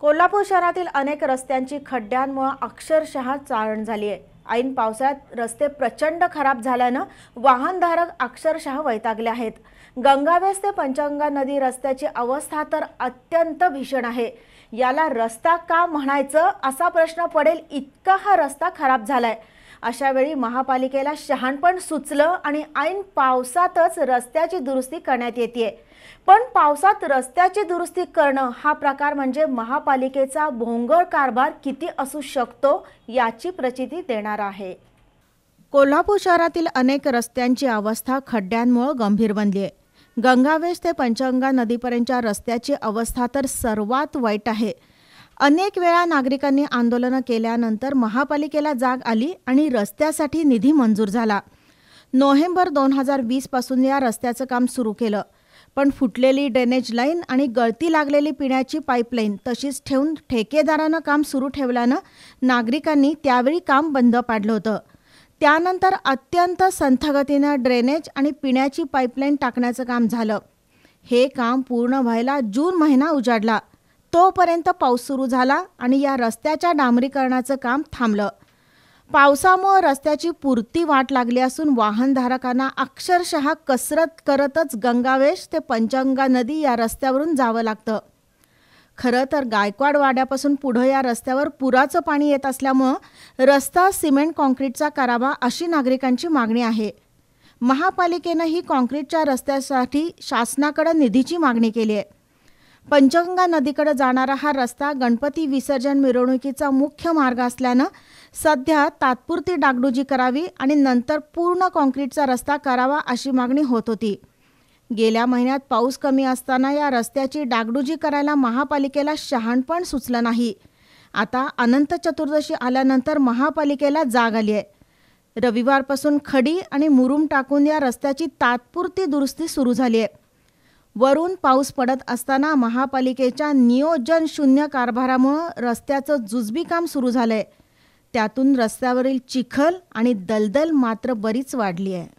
कोल्हापूर शहरातील अनेक रस्त्यांची खड्ड्यांमुळे अक्षरशः चाळण झाली आहे ऐन पावसाळ्यात रस्ते प्रचंड खराब झाल्यानं वाहनधारक अक्षरशः वैतागले आहेत गंगावेस ते पंचगंगा नदी रस्त्याची अवस्था तर अत्यंत भीषण आहे याला रस्ता का म्हणायचं असा प्रश्न पडेल इतका हा रस्ता खराब झालाय अशा वेळी महापालिकेला शहाणपण सुचलं आणि ऐन पावसातच रस्त्याची दुरुस्ती करण्यात येते पण पावसात रस्त्याची दुरुस्ती करणं हा प्रकार म्हणजे महापालिकेचा भोंगळ कारभार किती असू शकतो याची प्रचिती देणार आहे कोल्हापूर शहरातील अनेक रस्त्यांची अवस्था खड्ड्यांमुळे गंभीर बनली आहे गंगावेश ते पंचगंगा नदीपर्यंतच्या रस्त्याची अवस्था तर सर्वात वाईट आहे अनेक वेळा नागरिकांनी आंदोलनं केल्यानंतर महापालिकेला जाग आली आणि रस्त्यासाठी निधी मंजूर झाला नोव्हेंबर दोन हजार वीसपासून या रस्त्याचं काम सुरू केलं पण फुटलेली ड्रेनेज लाईन आणि गळती लागलेली पिण्याची पाईपलाईन तशीच ठेवून ठेकेदारानं काम सुरू ठेवल्यानं नागरिकांनी त्यावेळी काम बंद पाडलं होतं त्यानंतर अत्यंत संथगतीनं ड्रेनेज आणि पिण्याची पाईपलाईन टाकण्याचं काम झालं हे काम पूर्ण व्हायला जून महिना उजाडला तोपर्यंत पाऊस सुरू झाला आणि या रस्त्याच्या डांबरीकरणाचं काम थांबलं पावसामुळं रस्त्याची पुरती वाट लागली असून वाहनधारकांना अक्षरशः कसरत करतच गंगावेश ते पंचगंगा नदी या रस्त्यावरून जावं लागतं खरं तर गायकवाड वाड्यापासून पुढं या रस्त्यावर पुराचं पाणी येत असल्यामुळं रस्ता सिमेंट कॉन्क्रीटचा करावा अशी नागरिकांची मागणी आहे महापालिकेनंही कॉन्क्रीटच्या रस्त्यासाठी शासनाकडं निधीची मागणी केली आहे पंचगंगा नदीकडे जाणारा हा रस्ता गणपती विसर्जन मिरवणुकीचा मुख्य मार्ग असल्यानं सध्या तात्पुरती डागडुजी करावी आणि नंतर पूर्ण कॉन्क्रीटचा रस्ता करावा अशी मागणी होत होती गेल्या महिन्यात पाऊस कमी असताना या रस्त्याची डागडुजी करायला महापालिकेला शहाणपण सुचलं नाही आता अनंत चतुर्दशी आल्यानंतर महापालिकेला जाग आली आहे रविवारपासून खडी आणि मुरुम टाकून या रस्त्याची तात्पुरती दुरुस्ती सुरू झाली आहे वरून पाऊस पडत असताना महापालिकेच्या नियोजन शून्य कारभारामुळं रस्त्याचं जुजबी काम सुरू झालंय त्यातून रस्त्यावरील चिखल आणि दलदल मात्र बरीच वाढली आहे